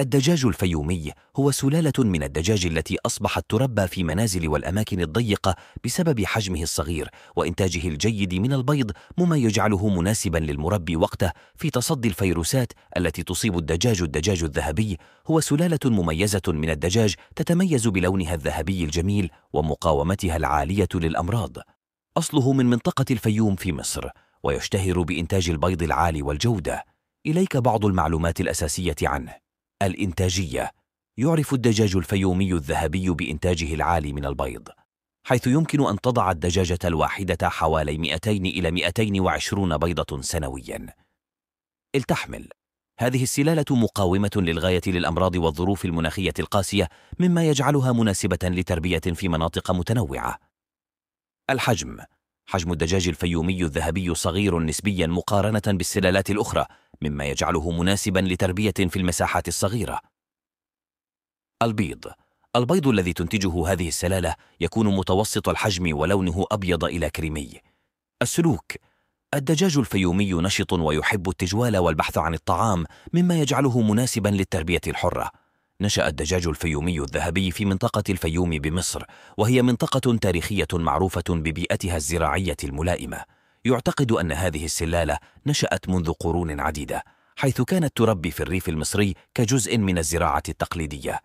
الدجاج الفيومي هو سلالة من الدجاج التي أصبحت تربى في منازل والأماكن الضيقة بسبب حجمه الصغير وإنتاجه الجيد من البيض مما يجعله مناسبا للمربي وقته في تصدي الفيروسات التي تصيب الدجاج الدجاج الذهبي هو سلالة مميزة من الدجاج تتميز بلونها الذهبي الجميل ومقاومتها العالية للأمراض أصله من منطقة الفيوم في مصر ويشتهر بإنتاج البيض العالي والجودة إليك بعض المعلومات الأساسية عنه الإنتاجية يعرف الدجاج الفيومي الذهبي بإنتاجه العالي من البيض حيث يمكن أن تضع الدجاجة الواحدة حوالي 200 إلى 220 بيضة سنوياً التحمل هذه السلالة مقاومة للغاية للأمراض والظروف المناخية القاسية مما يجعلها مناسبة لتربية في مناطق متنوعة الحجم حجم الدجاج الفيومي الذهبي صغير نسبيا مقارنة بالسلالات الأخرى مما يجعله مناسبا لتربية في المساحات الصغيرة. البيض البيض الذي تنتجه هذه السلالة يكون متوسط الحجم ولونه أبيض إلى كريمي. السلوك الدجاج الفيومي نشط ويحب التجوال والبحث عن الطعام مما يجعله مناسبا للتربية الحرة. نشأ الدجاج الفيومي الذهبي في منطقة الفيوم بمصر، وهي منطقة تاريخية معروفة ببيئتها الزراعية الملائمة. يعتقد أن هذه السلالة نشأت منذ قرون عديدة حيث كانت تربي في الريف المصري كجزء من الزراعة التقليدية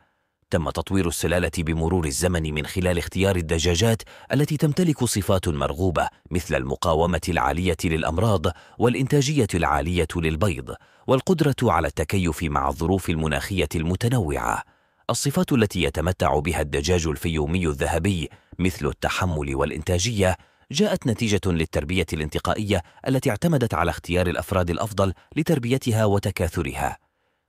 تم تطوير السلالة بمرور الزمن من خلال اختيار الدجاجات التي تمتلك صفات مرغوبة مثل المقاومة العالية للأمراض والإنتاجية العالية للبيض والقدرة على التكيف مع الظروف المناخية المتنوعة الصفات التي يتمتع بها الدجاج الفيومي الذهبي مثل التحمل والإنتاجية جاءت نتيجة للتربية الانتقائية التي اعتمدت على اختيار الأفراد الأفضل لتربيتها وتكاثرها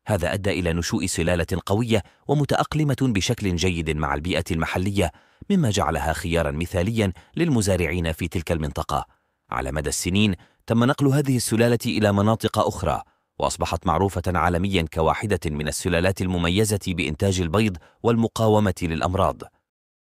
هذا أدى إلى نشوء سلالة قوية ومتأقلمة بشكل جيد مع البيئة المحلية مما جعلها خيارا مثاليا للمزارعين في تلك المنطقة على مدى السنين تم نقل هذه السلالة إلى مناطق أخرى وأصبحت معروفة عالميا كواحدة من السلالات المميزة بإنتاج البيض والمقاومة للأمراض